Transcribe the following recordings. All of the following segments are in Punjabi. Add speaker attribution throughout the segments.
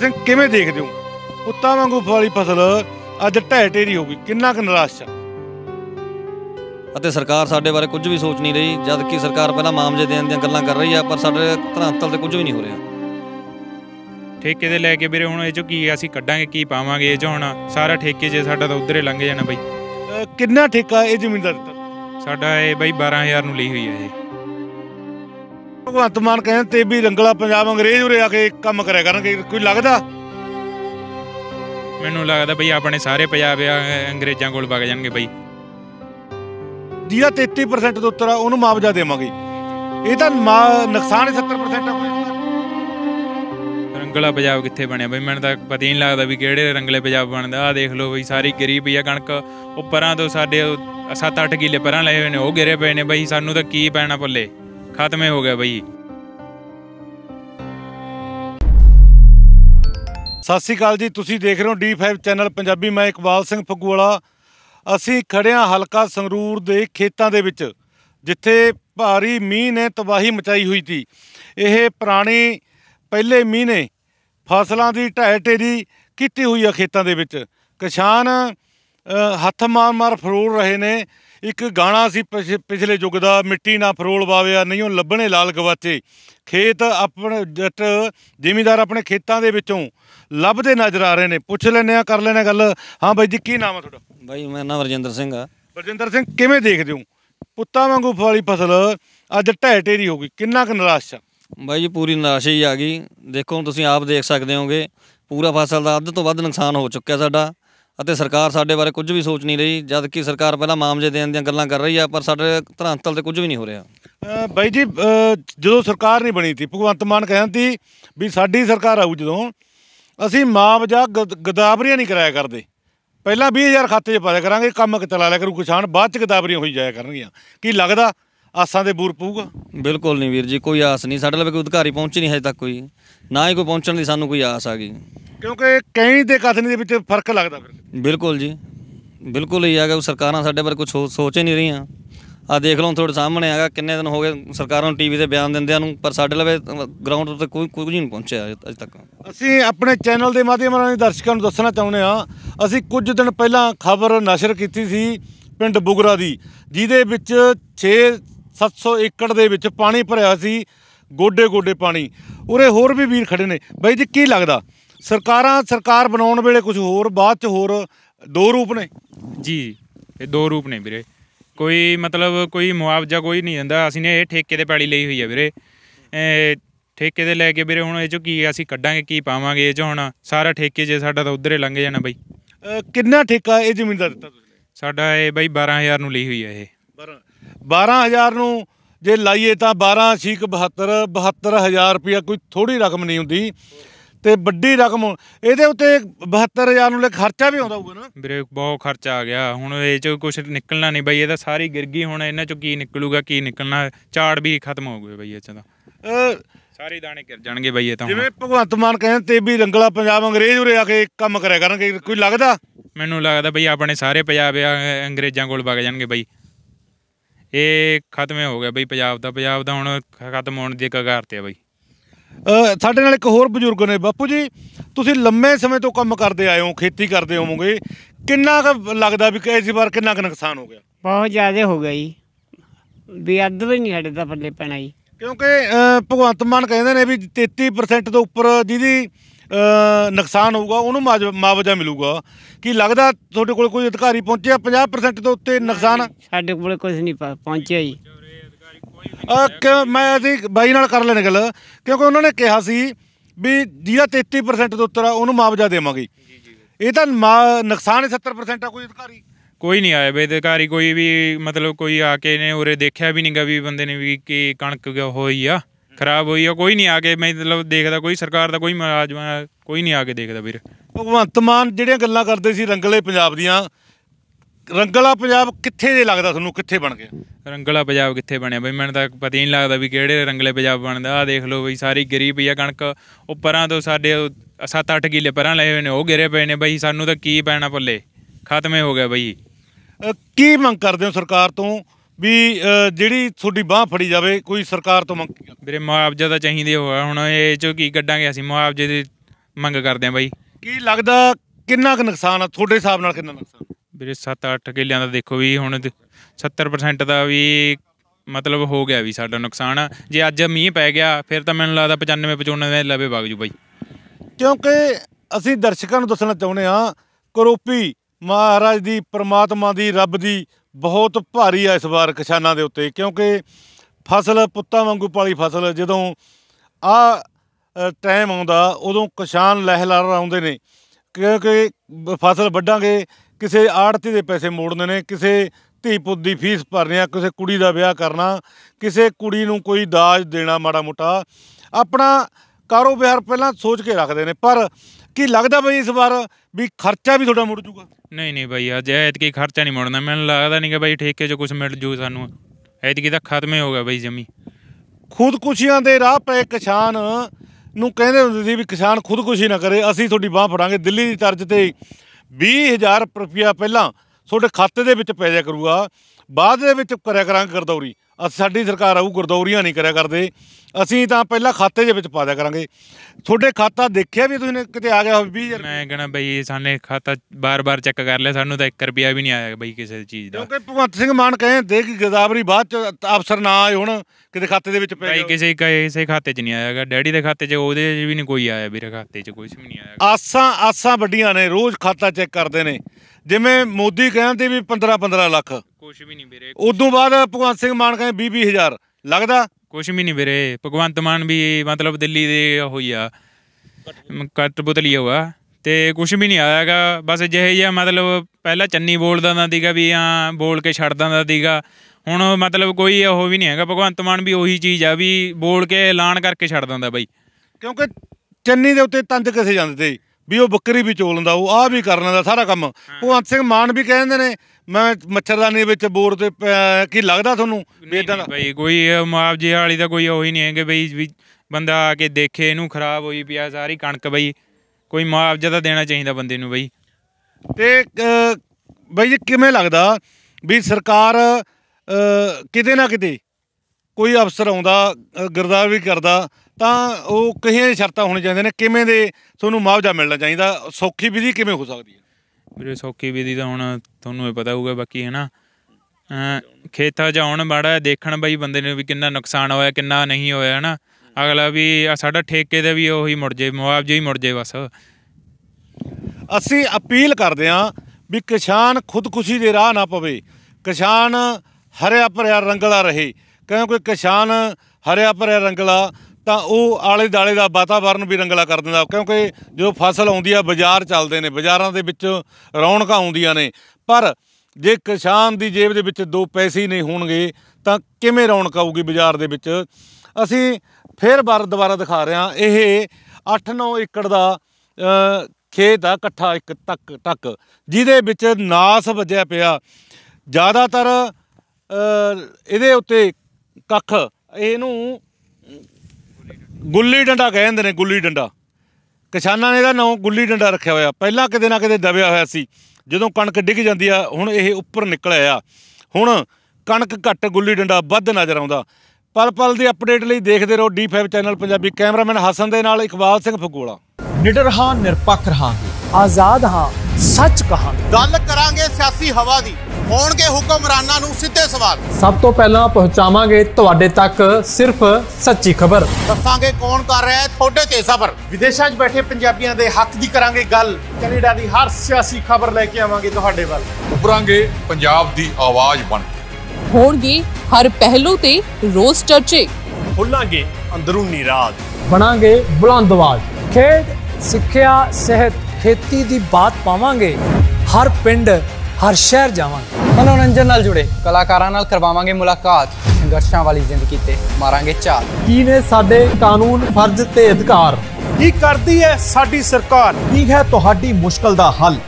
Speaker 1: ਸਿੰਘ ਕਿਵੇਂ ਦੇਖਦੇ ਹੋ ਪੁੱਤਾਂ ਵਾਂਗੂ ਫਵਾਲੀ ਫਸਲ ਅੱਜ ਢਹਿ ਢੇਰੀ
Speaker 2: ਹੋ ਗਈ ਕਿੰਨਾ ਕੁ ਨਿਰਾਸ਼ ਆ ਅਤੇ ਸਰਕਾਰ ਸਾਡੇ ਬਾਰੇ ਕੁਝ ਵੀ ਸੋਚ ਨਹੀਂ ਰਹੀ ਜਦ ਕਿ ਸਰਕਾਰ ਪਹਿਲਾਂ ਮਾਮਲੇ ਦੇਣ ਦੀਆਂ ਗੱਲਾਂ ਕਰ ਰਹੀ ਆ ਪਰ ਸਾਡੇ ਧਰਾਂਤਲ ਤੇ ਕੁਝ ਵੀ ਨਹੀਂ ਹੋ ਰਿਹਾ
Speaker 3: ਠੇਕੇ ਦੇ ਲੈ ਕੇ ਵੀਰੇ ਹੁਣ ਇਹ ਜੋ ਕੀ ਅਸੀਂ ਕੱਢਾਂਗੇ ਕੀ ਪਾਵਾਂਗੇ ਇਹ ਜੋ ਹੁਣ ਸਾਰਾ ਠੇਕੇ ਜੇ ਸਾਡਾ ਤਾਂ ਉਧਰੇ ਲੰਘ ਜਾਣਾ ਬਈ
Speaker 1: ਕਿੰਨਾ ਠੇਕਾ ਇਹ ਜ਼ਮੀਨ ਦਾ ਦਿੱਤਾ
Speaker 3: ਸਾਡਾ ਇਹ ਬਈ 12000 ਨੂੰ ਲਈ ਹੋਈ ਹੈ ਇਹ
Speaker 1: ਭਗਵੰਤ ਮਾਨ ਕਹਿੰਦੇ ਤੇ ਵੀ ਰੰਗਲਾ ਪੰਜਾਬ ਅੰਗਰੇਜ਼ ਉਰੇ ਆ ਕੇ ਕੰਮ ਕਰਿਆ ਕਰਨਗੇ ਕੋਈ ਲੱਗਦਾ
Speaker 3: ਮੈਨੂੰ ਲੱਗਦਾ ਬਈ ਆਪਣੇ ਸਾਰੇ ਪੰਜਾਬ ਅੰਗਰੇਜ਼ਾਂ ਕੋਲ ਵਗ ਜਾਣਗੇ ਬਈ
Speaker 1: ਜਿਹਦਾ 33% ਤੋਂ ਉੱਤਰ ਆ ਉਹਨੂੰ ਮੁਆਵਜ਼ਾ ਦੇਵਾਂਗੇ ਇਹ ਤਾਂ ਨੁਕਸਾਨ ਹੀ 70% ਆ
Speaker 3: ਰੰਗਲਾ ਪੰਜਾਬ ਕਿੱਥੇ ਬਣਿਆ ਬਈ ਮੈਨੂੰ ਤਾਂ ਪਤਾ ਹੀ ਨਹੀਂ ਲੱਗਦਾ ਵੀ ਕਿਹੜੇ ਰੰਗਲੇ ਪੰਜਾਬ ਬਣਦਾ ਆ ਦੇਖ ਲਓ ਬਈ ਸਾਰੀ ਗਰੀਬ ਹੀ ਆ ਕਣਕ ਉੱਪਰਾਂ ਤੋਂ ਸਾਡੇ 7-8 ਕਿੱਲੇ ਪਰਾਂ ਲਏ ਹੋਏ ਨੇ ਉਹ ਗਿਰੇ ਪਏ ਨੇ ਬਈ ਸਾਨੂੰ ਤਾਂ ਕੀ ਪੈਣਾ ਪੱਲੇ ਖਤਮੇ ਹੋ ਗਿਆ ਬਈ
Speaker 1: ਸਤਿ ਸ੍ਰੀ ਅਕਾਲ ਜੀ ਤੁਸੀਂ ਦੇਖ ਰਹੇ ਹੋ D5 ਚੈਨਲ ਪੰਜਾਬੀ ਮੈਂ ਇਕਬਾਲ ਸਿੰਘ ਫਗੂਵਾਲਾ ਅਸੀਂ ਖੜਿਆ ਹਲਕਾ ਸੰਗਰੂਰ ਦੇ ਖੇਤਾਂ ਦੇ ਵਿੱਚ ਜਿੱਥੇ ਭਾਰੀ ਮੀਂਹ ਨੇ ਤਬਾਹੀ ਮਚਾਈ ਹੋਈ ਸੀ ਇਹ ਪੁਰਾਣੀ ਪਹਿਲੇ ਮੀਂਹ ਨੇ ਫਸਲਾਂ ਦੀ ਢਹਿ ਢੇਰੀ ਕੀਤੀ ਹੋਈ ਆ ਖੇਤਾਂ ਦੇ ਵਿੱਚ ਕਿਸਾਨ ਹੱਥ ਮਾਰ-ਮਾਰ ਫਰੂਰ ਰਹੇ ਨੇ ਇੱਕ ਗਾਣਾ ਸੀ ਪਿਛਲੇ ਯੁੱਗ ਦਾ ਮਿੱਟੀ ਨਾ ਫਰੋਲ ਬਾਵਿਆ ਨਹੀਂ ਉਹ ਲੱਭਣੇ ਲਾਲ ਗਵਾਚੇ ਖੇਤ ਆਪਣੇ ਜੱਟ ਜ਼ਿਮੀਦਾਰ ਆਪਣੇ ਖੇਤਾਂ ਦੇ ਵਿੱਚੋਂ ਲੱਭਦੇ ਨਜ਼ਰ ਆ ਰਹੇ ਨੇ ਪੁੱਛ ਲੈਨੇ ਆ ਕਰ ਲੈਨੇ ਗੱਲ ਹਾਂ ਬਾਈ ਜੀ ਕੀ ਨਾਮ ਆ ਤੁਹਾਡਾ
Speaker 2: ਬਾਈ ਮੇਰਾ ਨਾਮ ਰਜਿੰਦਰ ਸਿੰਘ ਆ
Speaker 1: ਰਜਿੰਦਰ ਸਿੰਘ ਕਿਵੇਂ ਦੇਖਦੇ ਹੋ ਪੁੱਤਾਂ ਵਾਂਗੂ ਫਾਲੀ ਫਸਲ
Speaker 2: ਅੱਜ ਢਹਿ ਢੇਰੀ ਹੋ ਗਈ ਕਿੰਨਾ ਕੁ ਨਿਰਾਸ਼ ਆ ਬਾਈ ਜੀ ਪੂਰੀ ਨਿਰਾਸ਼ਾ ਹੀ ਆ ਗਈ ਦੇਖੋ ਤੁਸੀਂ ਆਪ ਦੇਖ ਸਕਦੇ ਹੋਗੇ ਪੂਰਾ ਫਸਲ ਦਾ ਅੱਧ ਤੋਂ ਵੱਧ ਨੁਕਸਾਨ ਹੋ ਚੁੱਕਿਆ ਸਾਡਾ ਅਤੇ ਸਰਕਾਰ ਸਾਡੇ ਬਾਰੇ ਕੁਝ ਵੀ ਸੋਚ ਨਹੀਂ ਰਹੀ ਜਦ ਕਿ ਸਰਕਾਰ ਪਹਿਲਾਂ ਮਾਮਲੇ ਦੇਣ ਦੀਆਂ ਗੱਲਾਂ ਕਰ ਰਹੀ ਆ ਪਰ ਸਾਡੇ ਧਰਾਂਤਲ ਤੇ ਕੁਝ ਵੀ ਨਹੀਂ ਹੋ ਰਿਹਾ ਬਾਈ ਜੀ ਜਦੋਂ ਸਰਕਾਰ ਨਹੀਂ ਬਣੀ ਸੀ ਭਗਵੰਤ ਮਾਨ ਕਹਿੰਦਾ ਸੀ ਵੀ ਸਾਡੀ ਸਰਕਾਰ
Speaker 1: ਆਊ ਜਦੋਂ ਅਸੀਂ ਮਾਵਜਾ ਗਦਾਵਰੀਆਂ ਨਹੀਂ ਕਰਾਇਆ ਕਰਦੇ ਪਹਿਲਾਂ 20000
Speaker 2: ਖਾਤੇ 'ਚ ਪਾਇਆ ਕਰਾਂਗੇ ਕੰਮ ਚਲਾ ਲਿਆ ਕਰੂ ਕਿਸਾਨ ਬਾਅਦ 'ਚ ਗਦਾਵਰੀਆਂ ਹੋਈ ਜਾਇਆ ਕਰਨਗੀਆਂ ਕੀ ਲੱਗਦਾ ਆਸਾਂ ਦੇ ਬੂਰ ਪਊਗਾ ਬਿਲਕੁਲ ਨਹੀਂ ਵੀਰ ਜੀ ਕੋਈ ਆਸ ਨਹੀਂ ਸਾਡੇ ਲਈ ਕੋਈ ਅਧਿਕਾਰੀ ਪਹੁੰਚੀ ਨਹੀਂ ਹਜੇ ਤੱਕ ਕੋਈ ਨਾ ਹੀ ਕੋਈ ਪਹੁੰਚਣ ਦੀ ਸਾਨੂੰ ਕੋਈ ਆਸ ਆ ਗਈ
Speaker 1: ਕਿਉਂਕਿ ਕਈ ਦੇ ਕਥਨੀ ਦੇ ਵਿੱਚ ਫਰਕ ਲੱਗਦਾ
Speaker 2: ਫਿਰ ਬਿਲਕੁਲ ਜੀ ਬਿਲਕੁਲ ਹੀ ਆਗਾ ਸਰਕਾਰਾਂ ਸਾਡੇ ਬਾਰੇ ਕੁਝ ਸੋਚ ਹੀ ਨਹੀਂ ਰਹੀਆਂ ਆ ਦੇਖ ਲਓ ਤੁਹਾਡੇ ਸਾਹਮਣੇ ਹੈਗਾ ਕਿੰਨੇ ਦਿਨ ਹੋ ਗਏ ਸਰਕਾਰਾਂ ਨੂੰ ਟੀਵੀ ਤੇ ਬਿਆਨ ਦਿੰਦਿਆਂ ਨੂੰ ਪਰ ਸਾਡੇ ਲਵੇ ਗਰਾਊਂਡ ਉੱਤੇ ਕੋਈ ਕੁਝ ਨਹੀਂ ਪਹੁੰਚਿਆ ਅਜੇ ਤੱਕ
Speaker 1: ਅਸੀਂ ਆਪਣੇ ਚੈਨਲ ਦੇ ਮਾਧਿਅਮ ਰਾਹੀਂ ਦਰਸ਼ਕਾਂ ਨੂੰ ਦੱਸਣਾ ਚਾਹੁੰਦੇ ਆ ਅਸੀਂ ਕੁਝ ਦਿਨ ਪਹਿਲਾਂ ਖਬਰ ਨਸ਼ਰ ਕੀਤੀ ਸੀ ਪਿੰਡ ਬੁਗਰਾ ਦੀ ਜਿਹਦੇ ਵਿੱਚ 6 700 ਏਕੜ ਦੇ ਵਿੱਚ ਪਾਣੀ ਭਰਿਆ ਸੀ ਗੋਡੇ ਗੋਡੇ ਪਾਣੀ ਉਰੇ ਹੋਰ ਵੀ ਵੀਰ ਖੜੇ ਨੇ ਬਾਈ ਜੀ ਕੀ ਲੱਗਦਾ ਸਰਕਾਰਾਂ ਸਰਕਾਰ ਬਣਾਉਣ ਵੇਲੇ ਕੁਝ ਹੋਰ ਬਾਅਦ ਚ ਹੋਰ ਦੋ ਰੂਪ ਨੇ
Speaker 3: ਜੀ ਇਹ ਦੋ ਰੂਪ ਨੇ ਵੀਰੇ ਕੋਈ ਮਤਲਬ ਕੋਈ ਮੁਆਵਜ਼ਾ ਕੋਈ ਨਹੀਂ ਦਿੰਦਾ ਅਸੀਂ ਨੇ ਇਹ ਠੇਕੇ ਤੇ ਪੈੜੀ ਲਈ ਹੋਈ ਹੈ ਵੀਰੇ ਠੇਕੇ ਤੇ ਲੈ ਕੇ ਵੀਰੇ ਹੁਣ ਇਹ ਚ ਕੀ ਅਸੀਂ ਕੱਢਾਂਗੇ ਕੀ ਪਾਵਾਂਗੇ ਇਹ ਚ ਹੁਣ ਸਾਰਾ ਠੇਕੇ ਜੇ ਸਾਡਾ ਤਾਂ ਉਧਰੇ ਲੰਘ ਜਾਣਾ ਬਾਈ
Speaker 1: ਕਿੰਨਾ ਠੇਕਾ ਇਹ ਜ਼ਮੀਨ ਦਾ ਦਿੱਤਾ ਤੁਸੀਂ
Speaker 3: ਸਾਡਾ ਇਹ ਬਾਈ 12000 ਨੂੰ ਲਈ ਹੋਈ ਹੈ ਇਹ 12000 ਨੂੰ
Speaker 1: ਜੇ ਲਾਈਏ ਤਾਂ 12 ਸੀਕ 72 72000 ਰੁਪਇਆ ਕੋਈ ਥੋੜੀ ਰਕਮ ਨਹੀਂ ਹੁੰਦੀ ਤੇ ਵੱਡੀ ਰਕਮ ਇਹਦੇ ਉੱਤੇ 72000 ਨੂੰ ਲੈ ਖਰਚਾ ਵੀ ਆਉਂਦਾ ਹੋਊਗਾ
Speaker 3: ਨਾ ਵੀਰੇ ਬਹੁਤ ਖਰਚਾ ਆ ਗਿਆ ਹੁਣ ਇਹ ਚ ਕੁਝ ਨਿਕਲਣਾ ਨਹੀਂ ਬਈ ਇਹ ਤਾਂ ਸਾਰੀ ਗਿਰ ਗਈ ਹੁਣ ਇਹਨਾਂ ਚੋਂ ਕੀ ਨਿਕਲੂਗਾ ਕੀ ਨਿਕਲਣਾ ਝਾੜ ਵੀ ਖਤਮ ਹੋ ਗਏ ਬਈ ਇਹ ਚ
Speaker 1: ਤਾਂ ਸਾਰੇ
Speaker 3: ਦਾਣੇ ਗਿਰ ਜਾਣਗੇ ਬਈ ਇਹ ਤਾਂ ਜਿਵੇਂ
Speaker 1: ਭਗਵੰਤ ਮਾਨ ਕਹਿੰਦੇ ਤੇਬੀ ਰੰਗਲਾ ਪੰਜਾਬ ਅੰਗਰੇਜ਼ ਉਰੇ ਆ ਕੇ ਕੰਮ ਕਰਿਆ ਕਰਨਗੇ ਕੋਈ ਲੱਗਦਾ
Speaker 3: ਮੈਨੂੰ ਲੱਗਦਾ ਬਈ ਆਪਣੇ ਸਾਰੇ ਪੰਜਾਬ ਅੰਗਰੇਜ਼ਾਂ ਕੋਲ ਵਗ ਜਾਣਗੇ ਬਈ ਇਹ ਖਤਮੇ ਹੋ ਗਿਆ ਬਈ ਪੰਜਾਬ ਦਾ ਪੰਜਾਬ ਦਾ ਹੁਣ ਖਤਮ ਹੋਣ ਦੀ ਕਗਾਰ ਤੇ ਆ ਬਈ
Speaker 1: ਸਾਡੇ ਨਾਲ ਇੱਕ ਹੋਰ ਬਜ਼ੁਰਗ ਨੇ ਬਾਪੂ ਜੀ ਤੁਸੀਂ ਲੰਮੇ ਸਮੇਂ ਤੋਂ ਕੰਮ ਕਰਦੇ ਆਏ ਹੋ ਖੇਤੀ ਕਰਦੇ ਹੋਵੋਗੇ ਕਿੰਨਾ ਕੁ ਲੱਗਦਾ ਵੀ ਇਸ ਵਾਰ ਕਿੰਨਾ ਕੁ ਨੁਕਸਾਨ ਹੋ ਗਿਆ
Speaker 2: ਬਹੁਤ ਜ਼ਿਆਦਾ ਹੋ ਗਿਆ ਜੀ ਵੀ ਅੱਧ ਵੀ ਨਹੀਂ ਸਾਡੇ ਤਾਂ ਪੱਲੇ ਪੈਣਾ ਜੀ
Speaker 1: ਕਿਉਂਕਿ ਭਗਵੰਤ ਮਾਨ ਕਹਿੰਦੇ ਨੇ ਵੀ 33% ਤੋਂ ਉੱਪਰ ਜਿਹਦੀ ਨੁਕਸਾਨ ਹੋਊਗਾ ਉਹਨੂੰ ਮੁਆਵਜ਼ਾ ਮਿਲੂਗਾ ਕੀ ਲੱਗਦਾ ਤੁਹਾਡੇ ਕੋਲ ਕੋਈ ਅਧਿਕਾਰੀ ਪਹੁੰਚਿਆ 50% ਤੋਂ ਉੱਤੇ ਨੁਕਸਾਨ ਸਾਡੇ ਕੋਲ ਕੁਝ ਨਹੀਂ ਪਹੁੰਚਿਆ ਜੀ ਕਿ ਮੈਂ ਅਸੀਂ ਬਾਈ ਨਾਲ ਕਰ ਲੈਣੇ ਗੱਲ ਕਿਉਂਕਿ ਉਹਨਾਂ ਨੇ ਕਿਹਾ ਸੀ ਵੀ ਜਿਹੜਾ 33% ਦੇ ਉੱਤਰ ਆ ਉਹਨੂੰ ਮੁਆਵਜ਼ਾ ਦੇਵਾਂਗੇ ਇਹ ਤਾਂ ਨੁਕਸਾਨ 70% ਆ ਕੋਈ ਅਧਿਕਾਰੀ
Speaker 3: ਕੋਈ ਨਹੀਂ ਆਇਆ ਬੇਦਕਾਰੀ ਕੋਈ ਵੀ ਮਤਲਬ ਕੋਈ ਆ ਕੇ ਨੇ ਉਰੇ ਦੇਖਿਆ ਵੀ ਨਹੀਂਗਾ ਵੀ ਬੰਦੇ ਨੇ ਵੀ ਕਿ ਕਣਕ ਹੋਈ ਆ ਖਰਾਬ ਹੋਈ ਆ ਕੋਈ ਨਹੀਂ ਆ ਕੇ ਮਤਲਬ ਦੇਖਦਾ ਕੋਈ ਸਰਕਾਰ ਦਾ ਕੋਈ ਮਹਾਰਾਜ ਕੋਈ ਨਹੀਂ ਆ ਕੇ ਦੇਖਦਾ ਵੀਰ
Speaker 1: ਭਗਵੰਤ ਮਾਨ ਜਿਹੜੀਆਂ ਗੱਲਾਂ ਕਰਦੇ ਸੀ ਰੰਗਲੇ ਪੰਜਾਬ ਦੀਆਂ ਰੰਗਲਾ ਪੰਜਾਬ ਕਿੱਥੇ ਦੇ ਲੱਗਦਾ ਤੁਹਾਨੂੰ ਕਿੱਥੇ ਬਣ ਗਿਆ
Speaker 3: ਰੰਗਲਾ ਪੰਜਾਬ ਕਿੱਥੇ ਬਣਿਆ ਬਈ ਮੈਨੂੰ ਤਾਂ ਪਤਾ ਹੀ ਨਹੀਂ ਲੱਗਦਾ ਵੀ ਕਿਹੜੇ ਰੰਗਲੇ ਪੰਜਾਬ ਬਣਦਾ ਆ ਦੇਖ ਲਓ ਬਈ ਸਾਰੀ ਗਰੀਬ ਹੀ ਆ ਕਣਕ ਉੱਪਰਾਂ ਤੋਂ ਸਾਡੇ 7-8 ਗੀਲੇ ਪਰਾਂ ਲਏ ਹੋਏ ਨੇ ਉਹ ਗਿਰੇ ਪਏ ਨੇ ਬਈ ਸਾਨੂੰ ਤਾਂ ਕੀ ਪੈਣਾ ਪੱਲੇ ਖਤਮੇ ਹੋ ਗਿਆ ਬਈ
Speaker 1: ਕੀ ਮੰਗ ਕਰਦੇ ਹੋ ਸਰਕਾਰ ਤੋਂ ਵੀ ਜਿਹੜੀ ਤੁਹਾਡੀ ਬਾਹ ਫੜੀ
Speaker 3: ਜਾਵੇ ਕੋਈ ਸਰਕਾਰ ਤੋਂ ਮੰਗ ਵੀਰੇ ਮੁਆਵਜ਼ਾ ਤਾਂ ਚਾਹੀਦੇ ਹੋਇਆ ਹੁਣ ਇਹ ਚ ਕੀ ਕੱਢਾਂਗੇ ਅਸੀਂ ਮੁਆਵਜ਼ੇ ਦੀ ਮੰਗ ਕਰਦੇ ਆ ਬਾਈ
Speaker 1: ਕੀ ਲੱਗਦਾ ਕਿੰਨਾ ਕੁ ਨੁਕਸਾਨ ਆ ਤੁਹਾਡੇ ਹਿਸਾਬ ਨਾਲ ਕਿੰਨਾ ਨੁਕਸਾਨ
Speaker 3: ਵੀਰੇ 7-8 ਕਿੱਲਿਆਂ ਦਾ ਦੇਖੋ ਵੀ ਹੁਣ 70% ਦਾ ਵੀ ਮਤਲਬ ਹੋ ਗਿਆ ਵੀ ਸਾਡਾ ਨੁਕਸਾਨ ਜੇ ਅੱਜ ਮੀਂਹ ਪੈ ਗਿਆ ਫਿਰ ਤਾਂ ਮੈਨੂੰ ਲੱਗਦਾ 95 95 ਦੇ ਲਵੇ ਵਗ ਜੂ ਬਾਈ
Speaker 1: ਕਿਉਂਕਿ ਅਸੀਂ ਦਰਸ਼ਕਾਂ ਨੂੰ ਦੱਸਣਾ ਚਾਹੁੰਦੇ ਹਾਂ ਕਰੋਪੀ ਮਹਾਰਾਜ ਦੀ ਪ੍ਰਮਾਤਮਾ ਦੀ ਰੱਬ ਦੀ ਬਹੁਤ ਭਾਰੀ ਆ ਇਸ ਵਾਰ ਕਿਸਾਨਾਂ ਦੇ ਉੱਤੇ ਕਿਉਂਕਿ ਫਸਲ ਪੁੱਤਾਂ ਵਾਂਗੂ ਪਾਲੀ ਫਸਲ ਜਦੋਂ ਆ ਟਾਈਮ ਆਉਂਦਾ ਉਦੋਂ ਕਿਸਾਨ ਲਹਿਲਾਰ ਆਉਂਦੇ ਨੇ ਕਿਉਂਕਿ ਫਸਲ ਵੱਡਾਂਗੇ ਕਿਸੇ ਆੜਤੀ ਦੇ ਪੈਸੇ ਮੋੜਨੇ ਨੇ ਕਿਸੇ ਧੀ ਪੁੱਤ ਦੀ ਫੀਸ ਭਰਨੀ ਆ ਕਿਸੇ ਕੁੜੀ ਦਾ ਵਿਆਹ ਕਰਨਾ ਕਿਸੇ ਕੁੜੀ ਨੂੰ ਕੋਈ ਦਾਜ ਦੇਣਾ ਮਾੜਾ ਮੋਟਾ ਆਪਣਾ ਕਾਰੋਬਾਰ ਪਹਿਲਾਂ ਸੋਚ ਕੇ ਰੱਖਦੇ ਨੇ ਪਰ ਕੀ ਲੱਗਦਾ ਬਈ ਇਸ ਵਾਰ ਵੀ ਖਰਚਾ ਵੀ ਤੁਹਾਡਾ ਮੁੜ ਜੂਗਾ
Speaker 3: ਨਹੀਂ ਨਹੀਂ ਬਈ ਅੱਜ ਕੀ ਖਰਚਾ ਨਹੀਂ ਮੁੜਨਾ ਮੈਨੂੰ ਲੱਗਦਾ ਨਹੀਂ ਕਿ ਬਈ ਠੇਕੇ 'ਚ ਕੁਝ ਮਿਲ ਜੂ ਸਾਨੂੰ ਕੀ ਤਾਂ ਖਤਮ ਹੀ ਹੋ ਗਿਆ ਬਈ ਜਮੀ
Speaker 1: ਖੁਦਕੁਸ਼ੀਆਂ ਦੇ ਰਾਹ ਪਏ ਕਿਸਾਨ ਨੂੰ ਕਹਿੰਦੇ ਹੁੰਦੇ ਸੀ ਵੀ ਕਿਸਾਨ ਖੁਦਕੁਸ਼ੀ ਨਾ ਕਰੇ ਅਸੀਂ ਤੁਹਾਡੀ ਬਾਹ ਫੜਾਂਗੇ ਦਿੱਲੀ ਦੀ ਤਰਜ਼ ਤੇ 20000 ਰੁਪਇਆ ਪਹਿਲਾਂ ਤੁਹਾਡੇ ਖਾਤੇ ਦੇ ਵਿੱਚ ਪੈ ਜਾ ਕਰੂਗਾ ਬਾਅਦ ਦੇ ਵਿੱਚ ਕਰਿਆ ਕਰਾਂਗੇ ਗਰਦੌਰੀ ਸਾਡੀ ਸਰਕਾਰ ਆਉ ਗੁਰਦੌਰੀਆਂ ਨਹੀਂ ਕਰਿਆ ਕਰਦੇ ਅਸੀਂ ਤਾਂ ਪਹਿਲਾਂ ਖਾਤੇ ਦੇ ਵਿੱਚ ਪਾ ਦਿਆ ਕਰਾਂਗੇ ਤੁਹਾਡੇ ਖਾਤਾ ਦੇਖਿਆ ਵੀ ਤੁਸੀਂ ਕਿਤੇ ਆ ਗਿਆ ਹੋ 20000
Speaker 3: ਮੈਂ ਕਹਣਾ ਬਈ ਸਾਨੇ ਖਾਤਾ ਬਾਰ-ਬਾਰ ਚੈੱਕ ਕਰ ਲਿਆ ਸਾਨੂੰ ਤਾਂ 1 ਰੁਪਿਆ ਵੀ ਨਹੀਂ ਆਇਆ ਬਈ ਕਿਸੇ ਚੀਜ਼ ਦਾ ਕਿਉਂਕਿ
Speaker 1: ਭਗਵੰਤ ਸਿੰਘ ਮਾਨ ਕਹੇ ਦੇ ਕਿ ਗਦਾਵਰੀ ਬਾਅਦ ਚ ਅਫਸਰ ਨਾ ਆਏ ਹੁਣ
Speaker 3: ਕਿਤੇ ਖਾਤੇ ਦੇ ਵਿੱਚ ਪੈ ਬਈ ਕਿਸੇ ਕਿਸੇ ਖਾਤੇ 'ਚ ਨਹੀਂ ਆਇਆਗਾ ਡੈਡੀ ਦੇ ਖਾਤੇ 'ਚ ਉਹਦੇ 'ਚ ਵੀ ਨਹੀਂ ਕੋਈ ਆਇਆ ਵੀਰੇ ਖਾਤੇ 'ਚ ਕੁਝ ਵੀ ਨਹੀਂ
Speaker 1: ਆਇਆ ਆਸਾਂ ਆਸਾਂ ਵੱਡੀਆਂ ਨੇ ਰੋਜ਼ ਖਾਤਾ ਚੈੱਕ ਕਰਦੇ ਨੇ ਜਿਵੇਂ ਮੋਦੀ ਕਹਿੰਦੇ ਵੀ 15 15 ਲੱਖ ਕੁਝ ਵੀ ਨਹੀਂ ਵੀਰੇ ਉਦੋਂ ਬਾਅਦ ਭਗਵੰਤ ਸਿੰਘ ਮਾਨ ਕਹਿੰਦੇ 20 20000
Speaker 3: ਲੱਗਦਾ ਕੁਝ ਵੀ ਨਹੀਂ ਵੀਰੇ ਭਗਵੰਤ ਮਾਨ ਵੀ ਮਤਲਬ ਦਿੱਲੀ ਦੇ ਹੋਈ ਆ ਕਟਪੁਤਲੀ ਹੋਆ ਤੇ ਕੁਝ ਵੀ ਨਹੀਂ ਆਇਆਗਾ ਬਸ ਜਿਹੇ ਜਿਹਾ ਮਤਲਬ ਪਹਿਲਾਂ ਚੰਨੀ ਬੋਲਦਾ ਦਾ ਦੀਗਾ ਵੀ ਹਾਂ ਬੋਲ ਕੇ ਛੱਡਦਾ ਦਾ ਦੀਗਾ ਹੁਣ ਮਤਲਬ ਕੋਈ ਉਹ ਵੀ ਨਹੀਂ ਹੈਗਾ ਭਗਵੰਤ ਮਾਨ ਵੀ ਉਹੀ ਚੀਜ਼ ਆ ਵੀ ਬੋਲ ਕੇ ਐਲਾਨ ਕਰਕੇ ਛੱਡ ਦਿੰਦਾ ਬਾਈ
Speaker 1: ਕਿਉਂਕਿ ਚੰਨੀ ਦੇ ਉੱਤੇ ਤੰਦ ਕਿਸੇ ਜਾਂਦੇ ਤੇ ਵੀ ਉਹ ਬੱਕਰੀ ਵੀ ਚੋਲ ਲੈਂਦਾ ਉਹ ਆ ਵੀ ਕਰਨ ਦਾ ਸਾਰਾ ਕੰਮ ਭਗਵੰਤ ਸਿੰਘ ਮਾਨ ਵੀ ਕਹਿੰਦੇ ਨੇ ਮੈਂ ਮੱਛਰਦਾਨੀ ਵਿੱਚ ਬੋਰ ਤੇ ਕੀ ਲੱਗਦਾ ਤੁਹਾਨੂੰ
Speaker 3: ਵੀ ਇਦਾਂ ਦਾ ਬਈ ਕੋਈ ਮੁਆਵਜ਼ੇ ਵਾਲੀ ਤਾਂ ਕੋਈ ਹੀ ਨਹੀਂ ਹੈਗੇ ਬਈ ਬੰਦਾ ਆ ਕੇ ਦੇਖੇ ਇਹਨੂੰ ਖਰਾਬ ਹੋਈ ਪਿਆ ਸਾਰੀ ਕਣਕ ਬਈ ਕੋਈ ਮੁਆਵਜ਼ਾ ਤਾਂ ਦੇਣਾ ਚਾਹੀਦਾ ਬੰਦੇ ਨੂੰ ਬਈ ਤੇ
Speaker 1: ਬਈ ਕਿਵੇਂ ਲੱਗਦਾ ਵੀ ਸਰਕਾਰ ਕਿਤੇ ਨਾ ਕਿਤੇ ਕੋਈ ਅਫਸਰ ਆਉਂਦਾ ਅ, ਵੀ ਕਰਦਾ ਤਾਂ ਉਹ ਕਿਹੇ ਸ਼ਰਤਾਂ ਹੋਣੀਆਂ ਜਾਂਦੇ ਨੇ ਕਿਵੇਂ
Speaker 3: ਦੇ ਤੁਹਾਨੂੰ ਮੁਆਵਜ਼ਾ ਮਿਲਣਾ ਚਾਹੀਦਾ ਸੌਖੀ ਵਿਧੀ ਕਿਵੇਂ ਹੋ ਸਕਦੀ ਹੈ ਵੀਰੇ ਸੌਖੀ ਵਿਧੀ ਤਾਂ ਹੁਣ ਤੁਹਾਨੂੰ ਇਹ ਪਤਾ ਹੋਊਗਾ ਬਾਕੀ ਹੈ ਨਾ ਖੇਤਾਂ ਜਾਉਣ ਬੜਾ ਦੇਖਣ ਬਈ ਬੰਦੇ ਨੂੰ ਵੀ ਕਿੰਨਾ ਨੁਕਸਾਨ ਹੋਇਆ ਕਿੰਨਾ ਨਹੀਂ ਹੋਇਆ ਹੈ ਨਾ ਅਗਲਾ ਵੀ ਸਾਡਾ ਠੇਕੇ ਦਾ ਵੀ ਉਹੀ ਮੁੜ ਜੇ ਮੁਆਵਜ਼ਾ ਹੀ ਮੁੜ ਜੇ ਬਸ
Speaker 1: ਅਸੀਂ ਅਪੀਲ ਕਰਦੇ ਹਾਂ ਵੀ ਕਿਸਾਨ ਖੁਦਕੁਸ਼ੀ ਦੇ ਰਾਹ ਨਾ ਪਵੇ ਕਿਸਾਨ ਹਰਿਆ ਭਰਿਆ ਰੰਗਲਾ ਰਹੇ ਕਿਉਂਕਿ ਕਿਸਾਨ ਹਰਿਆ ਭਰਿਆ ਰੰਗਲਾ ਤਾਂ ਉਹ ਆਲੇ ਦਾਲੇ ਦਾ ਵਾਤਾਵਰਨ ਵੀ ਰੰਗਲਾ ਕਰ ਦਿੰਦਾ ਕਿਉਂਕਿ ਜਦੋਂ ਫਸਲ ਆਉਂਦੀ ਆ ਬਾਜ਼ਾਰ ਚੱਲਦੇ ਨੇ ਬਾਜ਼ਾਰਾਂ ਦੇ ਵਿੱਚ ਰੌਣਕਾਂ ਆਉਂਦੀਆਂ ਨੇ ਪਰ ਜੇ ਕਿਸਾਨ ਦੀ ਜੇਬ ਦੇ ਵਿੱਚ ਦੋ ਪੈਸੇ ਨਹੀਂ ਹੋਣਗੇ ਤਾਂ ਕਿਵੇਂ ਰੌਣਕ ਆਊਗੀ ਬਾਜ਼ਾਰ ਦੇ ਵਿੱਚ ਅਸੀਂ ਫੇਰ ਬਾਰ ਦੁਬਾਰਾ ਦਿਖਾ ਰਹੇ ਹਾਂ ਇਹ 8-9 ਏਕੜ ਦਾ ਖੇਤ ਆ ਇਕੱਠਾ ਇੱਕ ਤੱਕ ਤੱਕ ਜਿਹਦੇ ਵਿੱਚ ਨਾਸ ਵੱਜਿਆ ਪਿਆ ਜ਼ਿਆਦਾਤਰ ਇਹਦੇ ਉੱਤੇ ਕੱਖ ਇਹਨੂੰ ਗੁੱਲੀ ਡੰਡਾ ਕਹਿੰਦੇ ਨੇ ਗੁੱਲੀ ਡੰਡਾ ਕਿਸਾਨਾਂ ਨੇ ਇਹਦਾ ਨਾਮ ਗੁੱਲੀ ਡੰਡਾ ਰੱਖਿਆ ਹੋਇਆ ਪਹਿਲਾਂ ਕਿਤੇ ਨਾ ਕਿਤੇ ਦਬਿਆ ਹੋਇਆ ਸੀ ਜਦੋਂ ਕਣਕ ਡਿੱਗ ਜਾਂਦੀ ਆ ਹੁਣ ਇਹ ਉੱਪਰ ਨਿਕਲ ਆਇਆ ਹੁਣ ਕਣਕ ਘੱਟ ਗੁੱਲੀ ਡੰਡਾ ਵੱਧ ਨਜ਼ਰ ਆਉਂਦਾ ਪਲ ਪਲ ਦੀ ਅਪਡੇਟ ਲਈ ਦੇਖਦੇ ਰਹੋ D five channel Punjabi cameraman Hasan ਦੇ ਨਾਲ ਇਕਬਾਲ ਸਿੰਘ ਫਗੋਲਾ ਨਿਡਰ ਹਾਂ ਨਿਰਪੱਖ ਰਹਾਂਗੇ ਆਜ਼ਾਦ ਹਾਂ ਸੱਚ ਕਹਾਂਗੇ ਗੱਲ ਕਰਾਂਗੇ ਸਿਆਸੀ ਹਵਾ ਦੀ ਹੋਣਗੇ ਹੁਕਮਰਾਨਾਂ ਨੂੰ ਸਿੱਧੇ ਸਵਾਲ ਸਭ ਤੋਂ ਪਹਿਲਾਂ ਪਹੁੰਚਾਵਾਂਗੇ ਤੁਹਾਡੇ ਤੱਕ ਸਿਰਫ ਸੱਚੀ ਖਬਰ ਦੱਸਾਂਗੇ ਕੌਣ ਕਰ ਰਿਹਾ ਹੈ ਤੁਹਾਡੇ ਤੇ ਸਬਰ ਵਿਦੇਸ਼ਾਂ 'ਚ ਬੈਠੇ ਪੰਜਾਬੀਆਂ ਦੇ ਹੱਕ ਦੀ ਕਰਾਂਗੇ ਗੱਲ ਕੈਨੇਡਾ ਦੀ ਹਰ ਸਿਆਸੀ ਖਬਰ ਲੈ ਕੇ ਆਵਾਂਗੇ ਤੁਹਾਡੇ ਵੱਲ ਉਪਰਾਂਗੇ ਪੰਜਾਬ ਦੀ ਆਵਾਜ਼ ਬਣ
Speaker 2: ਹੋਣਗੇ ਹਰ ਪਹਿਲੂ ਤੇ ਰੋਜ਼ ਚਰਚੇ
Speaker 1: ਖੁੱਲਾਂਗੇ ਅੰਦਰੂਨੀ ਰਾਜ਼
Speaker 2: ਬਣਾਂਗੇ ਬੁਲੰਦ ਆਵਾਜ਼ ਖੇਡ
Speaker 3: ਸਿੱਖਿਆ ਸਿਹਤ ਖੇਤੀ ਦੀ ਬਾਤ ਪਾਵਾਂਗੇ ਹਰ ਪਿੰਡ ਹਰ ਸ਼ਹਿਰ ਜਾਵਾਂਗੇ ਮਨੋਰੰਜਨ ਨਾਲ ਜੁੜੇ ਕਲਾਕਾਰਾਂ ਨਾਲ ਕਰਵਾਵਾਂਗੇ ਮੁਲਾਕਾਤ ਸੰਘਰਸ਼ਾਂ ਵਾਲੀ ਜ਼ਿੰਦਗੀ ਤੇ ਮਾਰਾਂਗੇ ਝਾਲ ਕੀ ਨੇ ਸਾਡੇ
Speaker 1: ਕਾਨੂੰਨ ਫਰਜ਼ ਤੇ ਅਧਿਕਾਰ ਕੀ ਕਰਦੀ ਹੈ ਸਾਡੀ ਸਰਕਾਰ ਕੀ ਹੈ ਤੁਹਾਡੀ ਮੁਸ਼ਕਲ ਦਾ ਹੱਲ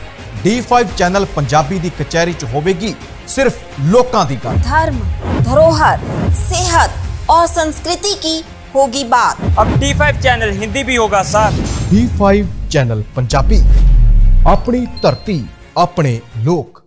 Speaker 1: D5 ਚੈਨਲ ਪੰਜਾਬੀ ਦੀ
Speaker 3: ਕਚਹਿਰੀ 'ਚ ਹੋਵੇਗੀ ਸਿਰਫ ਲੋਕਾਂ ਦੀ ਗੱਲ
Speaker 2: ਧਰਮ ਧਰੋਹਰ ਸਿਹਤ ਔਰ ਸੰਸਕ੍ਰਿਤੀ ਕੀ होगी बात
Speaker 3: अब टी फाइव चैनल हिंदी भी होगा sir T
Speaker 1: five channel Punjabi अपनी धरती अपने लोग